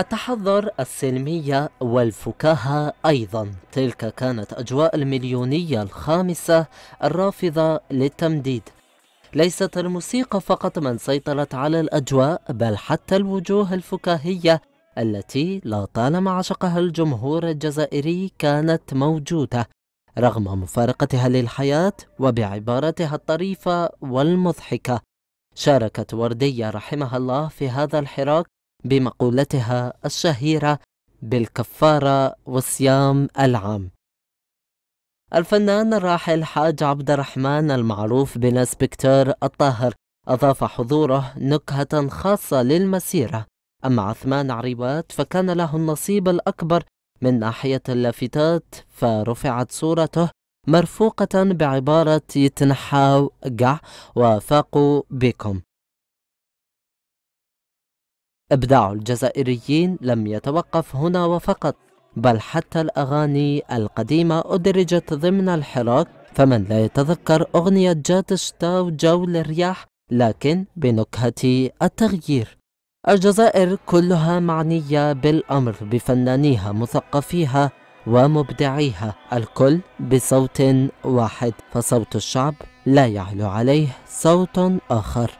التحضر السلمية والفكاهة أيضا تلك كانت أجواء المليونية الخامسة الرافضة للتمديد ليست الموسيقى فقط من سيطرت على الأجواء بل حتى الوجوه الفكاهية التي لا طالما عشقها الجمهور الجزائري كانت موجودة رغم مفارقتها للحياة وبعبارتها الطريفة والمضحكة شاركت وردية رحمها الله في هذا الحراك بمقولتها الشهيرة بالكفارة والصيام العام الفنان الراحل حاج عبد الرحمن المعروف بالانسبكتور الطاهر أضاف حضوره نكهة خاصة للمسيرة أما عثمان عريبات فكان له النصيب الأكبر من ناحية اللافتات فرفعت صورته مرفوقة بعبارة يتنحاو قع وفاقوا بكم إبداع الجزائريين لم يتوقف هنا وفقط بل حتى الأغاني القديمة أدرجت ضمن الحراك فمن لا يتذكر أغنية جات الشتاء جو الرياح لكن بنكهة التغيير الجزائر كلها معنية بالأمر بفنانيها مثقفيها ومبدعيها الكل بصوت واحد فصوت الشعب لا يعلو عليه صوت آخر